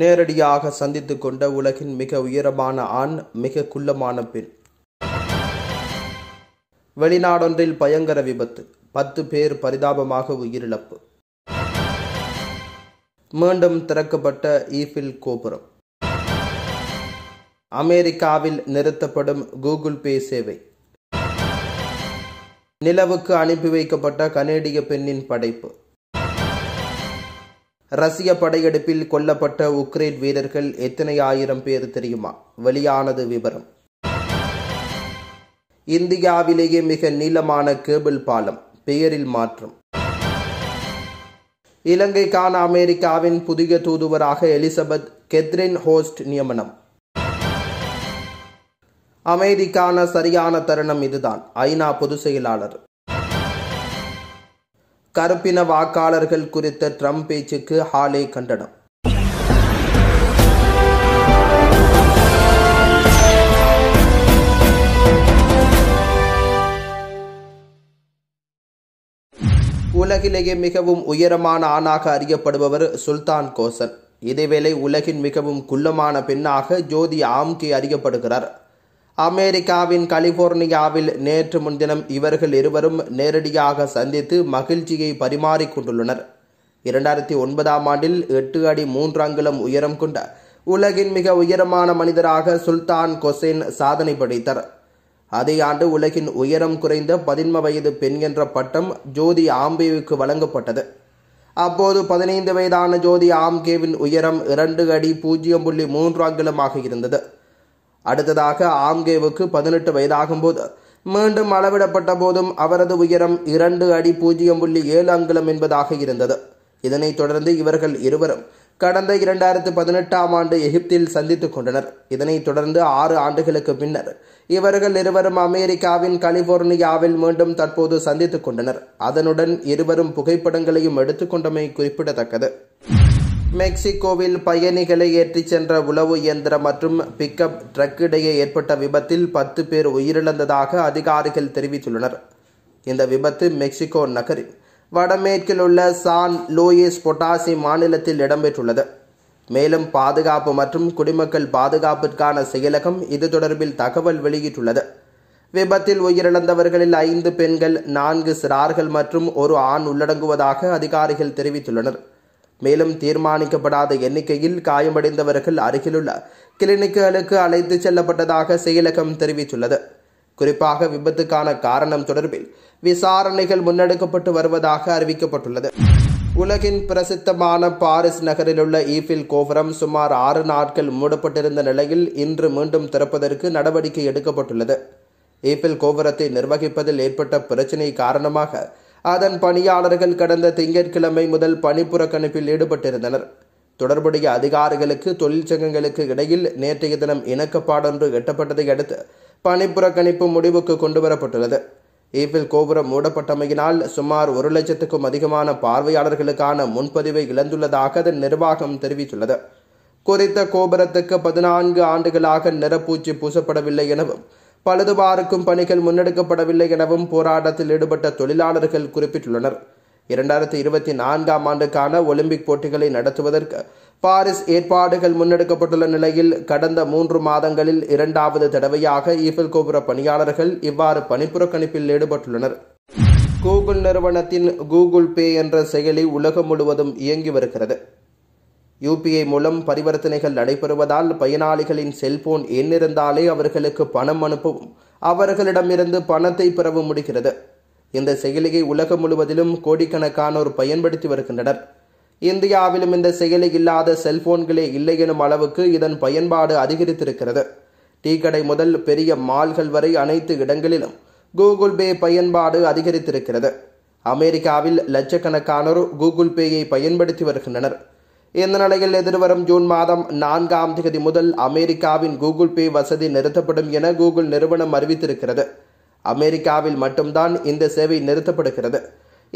நேரடியாக சந்தித்து கொண்ட உலகின் மிக உயரமான ஆண் மிக குள்ளமான பெண் வெளிநாடொன்றில் பயங்கர விபத்து பத்து பேர் பரிதாபமாக உயிரிழப்பு மீண்டும் திறக்கப்பட்ட ஈஃபில் கோபுரம் அமெரிக்காவில் நிறுத்தப்படும் கூகுள் பே சேவை நிலவுக்கு அனுப்பி வைக்கப்பட்ட கனேடிய பெண்ணின் படைப்பு ரஷ்ய படையெடுப்பில் கொல்லப்பட்ட உக்ரைன் வீரர்கள் எத்தனை ஆயிரம் பேர் தெரியுமா வெளியானது விவரம் இந்தியாவிலேயே மிக நீளமான கேபிள் பாலம் பெயரில் மாற்றம் இலங்கைக்கான அமெரிக்காவின் புதிய தூதுவராக எலிசபெத் கெத்ரின் ஹோஸ்ட் நியமனம் அமெரிக்கான சரியான தருணம் இதுதான் ஐநா பொதுச் செயலாளர் கருப்பின வாக்காளர்கள் குறித்த ட்ரம்ப் பேச்சுக்கு ஹாலே கண்டனம் உலகிலேயே மிகவும் உயரமான ஆணாக அறியப்படுபவர் சுல்தான் கோசன் இதேவேளை உலகின் மிகவும் குள்ளமான பெண்ணாக ஜோதி ஆம்கே அறியப்படுகிறார் அமெரிக்காவின் கலிபோர்னியாவில் நேற்று முன்தினம் இவர்கள் இருவரும் நேரடியாக சந்தித்து மகிழ்ச்சியை பரிமாறிக்கொண்டுள்ளனர் இரண்டாயிரத்தி ஒன்பதாம் ஆண்டில் எட்டு அடி மூன்று அங்குலம் உயரம் கொண்ட உலகின் மிக உயரமான மனிதராக சுல்தான் கொசேன் சாதனை படைத்தார் அதே ஆண்டு உலகின் உயரம் குறைந்த பதின்ம வயது பெண் என்ற பட்டம் ஜோதி ஆம்பேவுக்கு வழங்கப்பட்டது அப்போது பதினைந்து வயதான ஜோதி ஆம்கேவின் உயரம் இரண்டு அடி பூஜ்ஜியம் புள்ளி மூன்று அங்குலமாக இருந்தது அடுத்ததாக ஆம்கேவுக்கு பதினெட்டு வயதாகும்போது மீண்டும் அளவிடப்பட்ட போதும் அவரது உயரம் இரண்டு அடி பூஜ்ஜியம் புள்ளி ஏழு அங்குலம் என்பதாக இருந்தது இதனைத் தொடர்ந்து இவர்கள் இருவரும் கடந்த இரண்டாயிரத்து பதினெட்டாம் ஆண்டு எகிப்தில் சந்தித்துக் கொண்டனர் இதனைத் தொடர்ந்து ஆறு ஆண்டுகளுக்கு பின்னர் இவர்கள் இருவரும் அமெரிக்காவின் கலிபோர்னியாவில் மீண்டும் தற்போது சந்தித்துக் கொண்டனர் அதனுடன் இருவரும் புகைப்படங்களையும் எடுத்துக்கொண்டமை குறிப்பிடத்தக்கது மெக்சிகோவில் பயணிகளை ஏற்றிச் சென்ற உளவு இயந்திரம் மற்றும் பிக்கப் ட்ரக் இடையே ஏற்பட்ட விபத்தில் பத்து பேர் உயிரிழந்ததாக அதிகாரிகள் தெரிவித்துள்ளனர் இந்த விபத்து மெக்சிகோ நகரில் வடமேற்கில் உள்ள சான் லூயிஸ் பொட்டாசி மாநிலத்தில் இடம்பெற்றுள்ளது மேலும் பாதுகாப்பு மற்றும் குடிமக்கள் பாதுகாப்பிற்கான செயலகம் இது தொடர்பில் தகவல் வெளியிட்டுள்ளது விபத்தில் உயிரிழந்தவர்களில் ஐந்து பெண்கள் நான்கு சிறார்கள் மற்றும் ஒரு ஆண் உள்ளடங்குவதாக அதிகாரிகள் தெரிவித்துள்ளனர் மேலும் தீர்மானிக்கப்படாத எண்ணிக்கையில் காயமடைந்தவர்கள் அருகிலுள்ள கிளினிக்குகளுக்கு அழைத்துச் செல்லப்பட்டதாக செயலகம் தெரிவித்துள்ளது குறிப்பாக விபத்துக்கான காரணம் தொடர்பில் விசாரணைகள் முன்னெடுக்கப்பட்டு வருவதாக அறிவிக்கப்பட்டுள்ளது உலகின் பிரசித்தமான பாரிஸ் நகரில் உள்ள ஈஃபில் கோபுரம் சுமார் ஆறு நாட்கள் மூடப்பட்டிருந்த நிலையில் இன்று மீண்டும் திறப்பதற்கு நடவடிக்கை எடுக்கப்பட்டுள்ளது ஈஃபில் கோபுரத்தை நிர்வகிப்பதில் ஏற்பட்ட பிரச்சினை காரணமாக அதன் பணியாளர்கள் கடந்த திங்கட்கிழமை முதல் பணிப்புறக்கணிப்பில் ஈடுபட்டிருந்தனர் தொடர்புடைய அதிகாரிகளுக்கு தொழிற்சங்கங்களுக்கு இடையில் நேற்றைய தினம் இணக்கப்பாடொன்று எட்டப்பட்டதை அடுத்து பணிப்புறக்கணிப்பு முடிவுக்கு கொண்டுவரப்பட்டுள்ளது ஈபில் கோபுரம் மூடப்பட்டமையினால் சுமார் ஒரு லட்சத்துக்கும் அதிகமான பார்வையாளர்களுக்கான முன்பதிவை இழந்துள்ளதாக அதன் நிர்வாகம் தெரிவித்துள்ளது குறித்த கோபுரத்துக்கு பதினான்கு ஆண்டுகளாக நிறப்பூச்சி பூசப்படவில்லை எனவும் பழுதுபார்க்கும் பணிகள் முன்னெடுக்கப்படவில்லை எனவும் போராட்டத்தில் ஈடுபட்ட தொழிலாளர்கள் குறிப்பிட்டுள்ளனர் இரண்டாயிரத்தி இருபத்தி நான்காம் ஆண்டுக்கான ஒலிம்பிக் போட்டிகளை நடத்துவதற்கு பாரிஸ் ஏற்பாடுகள் முன்னெடுக்கப்பட்டுள்ள நிலையில் கடந்த மூன்று மாதங்களில் இரண்டாவது தடவையாக ஈஃபில் கோபுர பணியாளர்கள் இவ்வாறு பணிப்புறக்கணிப்பில் ஈடுபட்டுள்ளனர் கூகுள் நிறுவனத்தின் கூகுள் பே என்ற செயலி உலகம் முழுவதும் இயங்கி வருகிறது யூபிஐ மூலம் பரிவர்த்தனைகள் நடைபெறுவதால் பயனாளிகளின் செல்போன் எண் இருந்தாலே அவர்களுக்கு பணம் அனுப்பவும் அவர்களிடமிருந்து பணத்தை பெறவும் முடிகிறது இந்த செயலியை உலகம் முழுவதிலும் கோடிக்கணக்கானோர் பயன்படுத்தி வருகின்றனர் இந்தியாவிலும் இந்த செயலி இல்லாத செல்போன்களே இல்லை எனும் அளவுக்கு இதன் பயன்பாடு அதிகரித்திருக்கிறது டீ கடை முதல் பெரிய மால்கள் வரை அனைத்து இடங்களிலும் கூகுள் பே பயன்பாடு அதிகரித்திருக்கிறது அமெரிக்காவில் லட்சக்கணக்கானோர் கூகுள் பேயை பயன்படுத்தி வருகின்றனர் இந்த நிலையில் எதிர்வரும் ஜூன் மாதம் நான்காம் தேதி முதல் அமெரிக்காவின் கூகுள் பே வசதி நிறுத்தப்படும் என கூகுள் நிறுவனம் அறிவித்திருக்கிறது அமெரிக்காவில் மட்டும்தான் இந்த சேவை நிறுத்தப்படுகிறது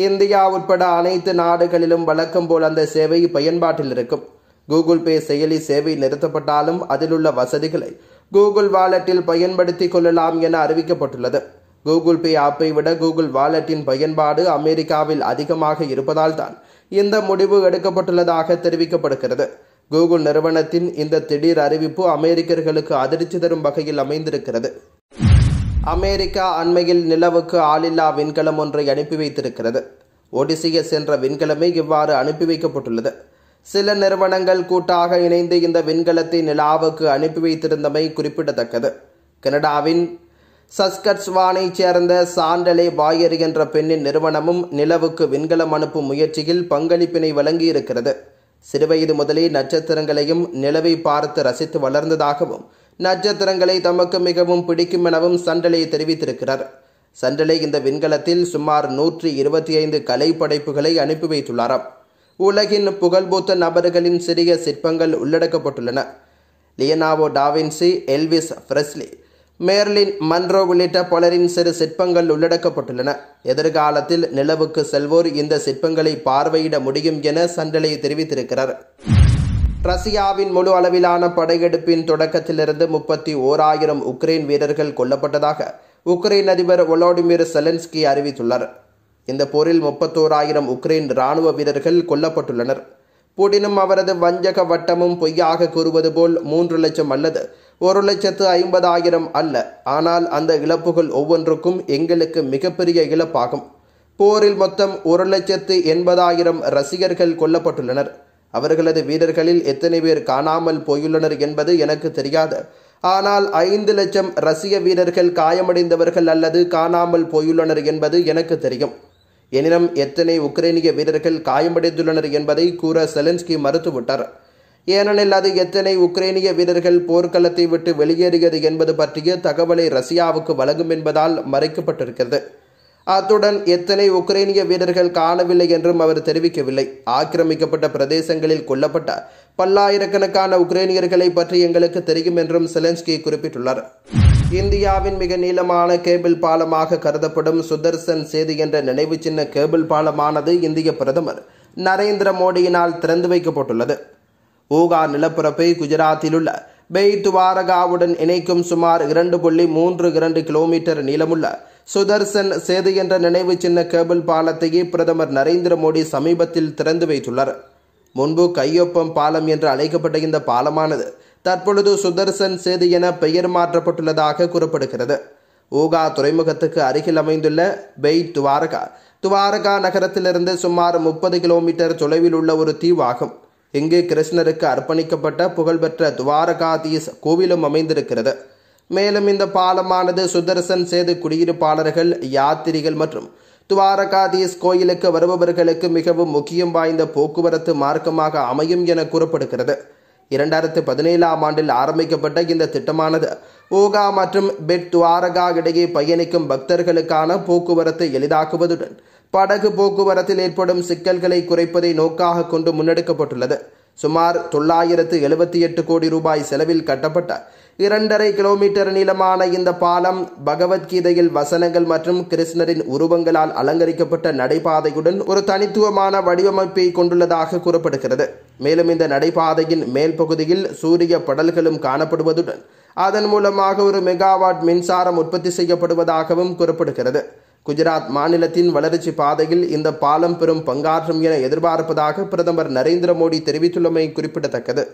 இந்தியா உட்பட அனைத்து நாடுகளிலும் வழக்கம் போல் அந்த சேவை பயன்பாட்டில் இருக்கும் கூகுள் பே செயலி சேவை நிறுத்தப்பட்டாலும் அதில் உள்ள வசதிகளை கூகுள் வாலெட்டில் பயன்படுத்திக் கொள்ளலாம் என அறிவிக்கப்பட்டுள்ளது கூகுள் பே ஆப்பை விட கூகுள் வாலெட்டின் பயன்பாடு அமெரிக்காவில் அதிகமாக இருப்பதால் தான் இந்த முடிவு எடுக்கப்பட்டுள்ளதாக தெரிவிக்கப்படுகிறது கூகுள் நிறுவனத்தின் இந்த திடீர் அறிவிப்பு அமெரிக்கர்களுக்கு அதிர்ச்சி தரும் வகையில் அமைந்திருக்கிறது அமெரிக்கா அண்மையில் நிலவுக்கு ஆளில்லா விண்கலம் ஒன்றை அனுப்பி வைத்திருக்கிறது ஒடிசியஸ் என்ற விண்கலமே இவ்வாறு அனுப்பி வைக்கப்பட்டுள்ளது சில நிறுவனங்கள் கூட்டாக இணைந்து இந்த விண்கலத்தை நிலாவுக்கு அனுப்பி வைத்திருந்தமை குறிப்பிடத்தக்கது கனடாவின் சஸ்கட்ஸ்வானை சேர்ந்த சாண்டலே பாயர் என்ற பெண்ணின் நிறுவனமும் நிலவுக்கு விண்கலம் அனுப்பும் முயற்சியில் பங்களிப்பினை வழங்கியிருக்கிறது சிறுவயது முதலே நட்சத்திரங்களையும் நிலவை பார்த்து ரசித்து வளர்ந்ததாகவும் நட்சத்திரங்களை தமக்கு மிகவும் பிடிக்கும் எனவும் சண்டலே தெரிவித்திருக்கிறார் சண்டலே இந்த விண்கலத்தில் சுமார் நூற்றி இருபத்தி ஐந்து கலை படைப்புகளை அனுப்பி வைத்துள்ளாராம் உலகின் புகழ்பூத்த நபர்களின் சிறிய சிற்பங்கள் உள்ளடக்கப்பட்டுள்ளன Leonardo da Vinci Elvis Presley Marilyn Monroe உள்ளிட்ட பலரின் சிறு சிற்பங்கள் உள்ளடக்கப்பட்டுள்ளன எதிர்காலத்தில் நிலவுக்கு செல்வோர் இந்த சிற்பங்களை பார்வையிட முடியும் என சண்டலை தெரிவித்திருக்கிறார் ரஷ்யாவின் முழு அளவிலான படையெடுப்பின் தொடக்கத்திலிருந்து முப்பத்தி ஓராயிரம் உக்ரைன் வீரர்கள் கொல்லப்பட்டதாக உக்ரைன் அதிபர் ஒலோடிமிர் செலன்ஸ்கி அறிவித்துள்ளார் இந்த போரில் முப்பத்தோராயிரம் உக்ரைன் இராணுவ வீரர்கள் கொல்லப்பட்டுள்ளனர் புடினும் அவரது வஞ்சக வட்டமும் பொய்யாக கூறுவது போல் மூன்று லட்சம் அல்லது ஒரு லட்சத்து ஐம்பதாயிரம் அல்ல ஆனால் அந்த இழப்புகள் ஒவ்வொன்றுக்கும் எங்களுக்கு மிகப்பெரிய இழப்பாகும் போரில் மொத்தம் ஒரு லட்சத்து எண்பதாயிரம் ரசிகர்கள் கொல்லப்பட்டுள்ளனர் அவர்களது வீரர்களில் எத்தனை பேர் காணாமல் போயுள்ளனர் என்பது எனக்கு தெரியாது ஆனால் ஐந்து லட்சம் ரசிக வீரர்கள் காயமடைந்தவர்கள் அல்லது காணாமல் போயுள்ளனர் என்பது எனக்கு தெரியும் எனினும் எத்தனை உக்ரைனிய வீரர்கள் காயமடைந்துள்ளனர் என்பதை கூற செலன்ஸ்கி மறுத்துவிட்டார் ஏனெனில் அது எத்தனை உக்ரைனிய வீரர்கள் போர்க்களத்தை விட்டு வெளியேறியது என்பது பற்றிய தகவலை ரஷ்யாவுக்கு வழங்கும் என்பதால் மறைக்கப்பட்டிருக்கிறது அத்துடன் எத்தனை உக்ரைனிய வீரர்கள் காணவில்லை என்றும் அவர் தெரிவிக்கவில்லை ஆக்கிரமிக்கப்பட்ட பிரதேசங்களில் கொல்லப்பட்ட பல்லாயிரக்கணக்கான உக்ரைனியர்களை பற்றி எங்களுக்கு தெரியும் என்றும் செலன்ஸ்கி குறிப்பிட்டுள்ளார் இந்தியாவின் மிக நீளமான கேபிள் பாலமாக கருதப்படும் சுதர்சன் சேது என்ற நினைவு சின்ன கேபிள் பாலமானது இந்திய பிரதமர் நரேந்திர மோடியினால் திறந்து வைக்கப்பட்டுள்ளது ஊகா நிலப்பரப்பை குஜராத்தில் உள்ள பெய்துவாரகாவுடன் இணைக்கும் சுமார் இரண்டு புள்ளி மூன்று இரண்டு கிலோமீட்டர் நீளமுள்ள சுதர்சன் சேது என்ற நினைவு சின்ன கேபிள் பாலத்தையே பிரதமர் நரேந்திர மோடி சமீபத்தில் திறந்து வைத்துள்ளார் முன்பு கையொப்பம் பாலம் என்று அழைக்கப்பட்ட இந்த பாலமானது தற்பொழுது சுதர்சன் சேது என பெயர் மாற்றப்பட்டுள்ளதாக கூறப்படுகிறது ஊகா துறைமுகத்துக்கு அருகில் அமைந்துள்ள பெய் துவாரகா துவாரகா நகரத்திலிருந்து சுமார் முப்பது கிலோமீட்டர் தொலைவில் உள்ள ஒரு தீவாகும் இங்கு கிருஷ்ணருக்கு அர்ப்பணிக்கப்பட்ட புகழ்பெற்ற துவாரகாதீஸ் கோவிலும் அமைந்திருக்கிறது மேலும் இந்த பாலமானது சுதர்சன் சேது குடியிருப்பாளர்கள் யாத்திரிகள் மற்றும் துவாரகாதீஸ் கோயிலுக்கு வருபவர்களுக்கு மிகவும் முக்கியம் வாய்ந்த போக்குவரத்து மார்க்கமாக அமையும் என கூறப்படுகிறது இரண்டாயிரத்து பதினேழாம் ஆண்டில் ஆரம்பிக்கப்பட்ட இந்த திட்டமானது ஓகா மற்றும் பெட் துவாரகா இடையே பயணிக்கும் பக்தர்களுக்கான போக்குவரத்தை எளிதாக்குவதுடன் படகு போக்குவரத்தில் ஏற்படும் சிக்கல்களை குறைப்பதை நோக்காக கொண்டு முன்னெடுக்கப்பட்டுள்ளது சுமார் தொள்ளாயிரத்து எழுபத்தி எட்டு கோடி ரூபாய் செலவில் கட்டப்பட்ட இரண்டரை கிலோமீட்டர் நீளமான இந்த பாலம் பகவத்கீதையில் வசனங்கள் மற்றும் கிருஷ்ணரின் உருவங்களால் அலங்கரிக்கப்பட்ட நடைபாதையுடன் ஒரு தனித்துவமான வடிவமைப்பை கொண்டுள்ளதாக கூறப்படுகிறது மேலும் இந்த நடைபாதையின் மேல் பகுதியில் சூரிய படல்களும் காணப்படுவதுடன் அதன் மூலமாக ஒரு மெகாவாட் மின்சாரம் உற்பத்தி செய்யப்படுவதாகவும் கூறப்படுகிறது குஜராத் மாநிலத்தின் வளர்ச்சி பாதையில் இந்த பாலம் பெரும் பங்காற்றும் என எதிர்பார்ப்பதாக பிரதமர் நரேந்திர மோடி தெரிவித்துள்ளமை குறிப்பிடத்தக்கது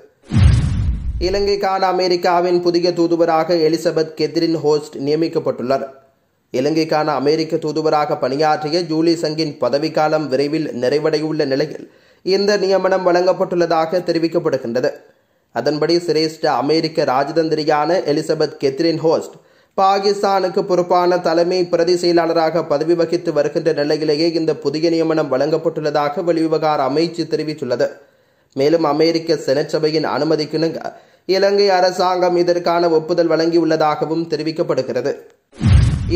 இலங்கைக்கான அமெரிக்காவின் புதிய தூதுவராக எலிசபெத் கெத்ரின் ஹோஸ்ட் நியமிக்கப்பட்டுள்ளார் இலங்கைக்கான அமெரிக்க தூதுவராக பணியாற்றிய ஜூலி சங்கின் பதவிக்காலம் விரைவில் நிறைவடையுள்ள நிலையில் இந்த நியமனம் வழங்கப்பட்டுள்ளதாக தெரிவிக்கப்படுகின்றது அதன்படி சிரேஷ்ட அமெரிக்க ராஜதந்திரியான எலிசபெத் கெத்ரின் ஹோஸ்ட் பாகிஸ்தானுக்கு பொறுப்பான தலைமை பிரதி செயலாளராக பதவி வகித்து வருகின்ற நிலையிலேயே இந்த புதிய நியமனம் வழங்கப்பட்டுள்ளதாக வெளிவிவகார அமைச்சு தெரிவித்துள்ளது மேலும் அமெரிக்க செனட் சபையின் அனுமதிக்கிணங்க இலங்கை அரசாங்கம் இதற்கான ஒப்புதல் வழங்கியுள்ளதாகவும் தெரிவிக்கப்படுகிறது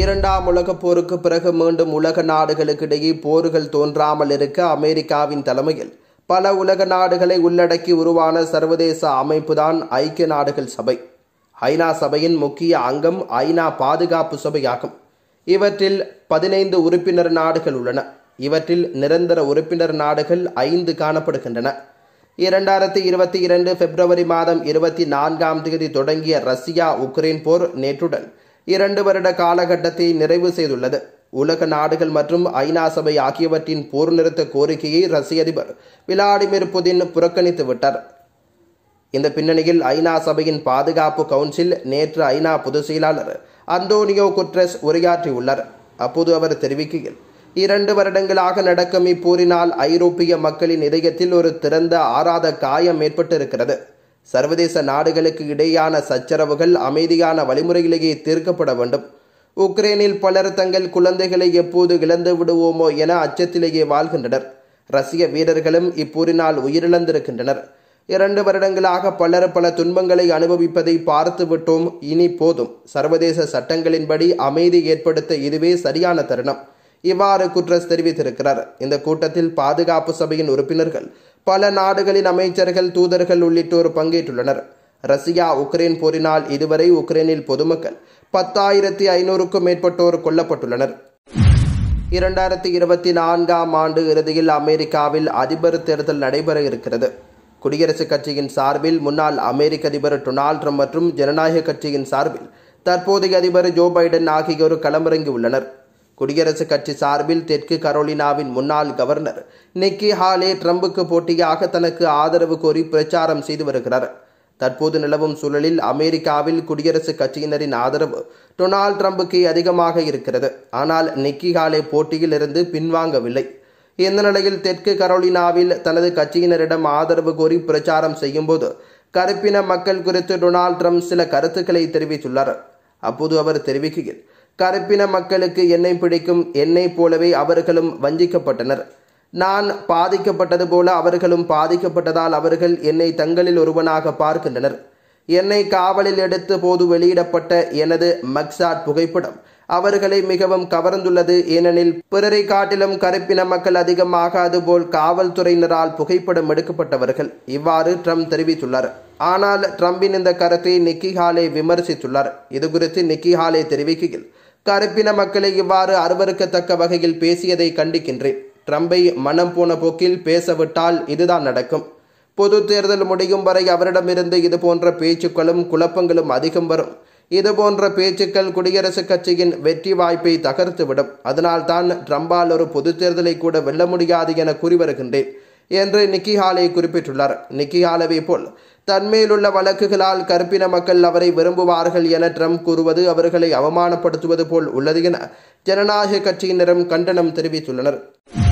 இரண்டாம் உலகப் போருக்கு பிறகு மீண்டும் உலக நாடுகளுக்கிடையே போர்கள் தோன்றாமல் இருக்க அமெரிக்காவின் தலைமையில் பல உலக நாடுகளை உள்ளடக்கி உருவான சர்வதேச அமைப்புதான் ஐக்கிய நாடுகள் சபை ஐநா சபையின் முக்கிய அங்கம் ஐநா பாதுகாப்பு சபையாகும் இவற்றில் பதினைந்து உறுப்பினர் நாடுகள் உள்ளன இவற்றில் நிரந்தர உறுப்பினர் நாடுகள் ஐந்து காணப்படுகின்றன இரண்டாயிரத்தி இருபத்தி இரண்டு பிப்ரவரி மாதம் இருபத்தி நான்காம் தேதி தொடங்கிய ரஷ்யா உக்ரைன் போர் நேற்றுடன் இரண்டு வருட காலகட்டத்தை நிறைவு செய்துள்ளது உலக நாடுகள் மற்றும் ஐநா சபை ஆகியவற்றின் போர் நிறுத்த கோரிக்கையை ரஷ்ய அதிபர் விளாடிமிர் புதின் புறக்கணித்து விட்டார் இந்த பின்னணியில் ஐநா சபையின் பாதுகாப்பு கவுன்சில் நேற்று ஐநா பொதுச் செயலாளர் அந்தோனியோ குட்ரஸ் உரையாற்றியுள்ளார் அப்போது அவர் தெரிவிக்கையில் இரண்டு வருடங்களாக நடக்கும் இப்போரினால் ஐரோப்பிய மக்களின் இதயத்தில் ஒரு திறந்த ஆறாத காயம் ஏற்பட்டிருக்கிறது சர்வதேச நாடுகளுக்கு இடையான சச்சரவுகள் அமைதியான வழிமுறையிலேயே தீர்க்கப்பட வேண்டும் உக்ரைனில் பலர் தங்கள் குழந்தைகளை எப்போது இழந்து விடுவோமோ என அச்சத்திலேயே வாழ்கின்றனர் ரஷ்ய வீரர்களும் இப்போரினால் உயிரிழந்திருக்கின்றனர் இரண்டு வருடங்களாக பலர் பல துன்பங்களை அனுபவிப்பதை பார்த்துவிட்டோம் இனி போதும் சர்வதேச சட்டங்களின்படி அமைதி ஏற்படுத்த இதுவே சரியான தருணம் இவ்வாறு குற்றஸ் தெரிவித்திருக்கிறார் இந்த கூட்டத்தில் பாதுகாப்பு சபையின் உறுப்பினர்கள் பல நாடுகளின் அமைச்சர்கள் தூதர்கள் உள்ளிட்டோர் பங்கேற்றுள்ளனர் ரஷ்யா உக்ரைன் போரினால் இதுவரை உக்ரைனில் பொதுமக்கள் பத்தாயிரத்தி ஐநூறுக்கும் மேற்பட்டோர் கொல்லப்பட்டுள்ளனர் இரண்டாயிரத்தி இருபத்தி நான்காம் ஆண்டு இறுதியில் அமெரிக்காவில் அதிபர் தேர்தல் நடைபெற இருக்கிறது குடியரசுக் கட்சியின் சார்பில் முன்னாள் அமெரிக்க அதிபர் டொனால்ட் ட்ரம்ப் மற்றும் ஜனநாயக கட்சியின் சார்பில் தற்போதைய அதிபர் ஜோ பைடன் ஆகியோர் களமிறங்கியுள்ளனர் குடியரசுக் கட்சி சார்பில் தெற்கு கரோலினாவின் முன்னாள் கவர்னர் நிக்கி ஹாலே ட்ரம்புக்கு போட்டியாக தனக்கு ஆதரவு கோரி பிரச்சாரம் செய்து வருகிறார் தற்போது நிலவும் சூழலில் அமெரிக்காவில் குடியரசுக் கட்சியினரின் ஆதரவு டொனால்ட் ட்ரம்புக்கு அதிகமாக இருக்கிறது ஆனால் நிக்கி ஹாலே போட்டியில் இருந்து பின்வாங்கவில்லை இந்த நிலையில் தெற்கு கரோலினாவில் தனது கட்சியினரிடம் ஆதரவு கோரி பிரச்சாரம் செய்யும்போது கருப்பின மக்கள் குறித்து டொனால்ட் ட்ரம்ப் சில கருத்துக்களை தெரிவித்துள்ளார் அப்போது அவர் தெரிவிக்கையில் கருப்பின மக்களுக்கு என்னை பிடிக்கும் என்னை போலவே அவர்களும் வஞ்சிக்கப்பட்டனர் நான் பாதிக்கப்பட்டது போல அவர்களும் பாதிக்கப்பட்டதால் அவர்கள் என்னை தங்களில் ஒருவனாக பார்க்கின்றனர் என்னை காவலில் எடுத்த போது வெளியிடப்பட்ட எனது மக்சாட் புகைப்படம் அவர்களை மிகவும் கவர்ந்துள்ளது ஏனெனில் பிறரை காட்டிலும் கருப்பின மக்கள் அதிகம் ஆகாது போல் காவல்துறையினரால் புகைப்படம் எடுக்கப்பட்டவர்கள் இவ்வாறு ட்ரம்ப் தெரிவித்துள்ளார் ஆனால் ட்ரம்பின் இந்த கருத்தை நிக்கி ஹாலே விமர்சித்துள்ளார் இதுகுறித்து நிக்கி ஹாலே தெரிவிக்கையில் கருப்பின மக்களை இவ்வாறு அருவறுக்கத்தக்க வகையில் பேசியதை கண்டிக்கின்றேன் ட்ரம்பை மனம் போன போக்கில் பேசவிட்டால் இதுதான் நடக்கும் பொது தேர்தல் முடியும் வரை அவரிடமிருந்து இது போன்ற பேச்சுக்களும் குழப்பங்களும் அதிகம் வரும் இதுபோன்ற பேச்சுக்கள் குடியரசுக் கட்சியின் வெற்றி வாய்ப்பை தகர்த்துவிடும் அதனால்தான் ட்ரம்பால் ஒரு பொது தேர்தலை கூட வெல்ல முடியாது என கூறி வருகின்றேன் என்று நிக்கி ஹாலே குறிப்பிட்டுள்ளார் நிக்கி ஹாலவே போல் தன்மேலுள்ள வழக்குகளால் கருப்பின மக்கள் அவரை விரும்புவார்கள் என ட்ரம்ப் கூறுவது அவர்களை அவமானப்படுத்துவது போல் உள்ளது என ஜனநாயக கட்சியினரும் கண்டனம் தெரிவித்துள்ளனர்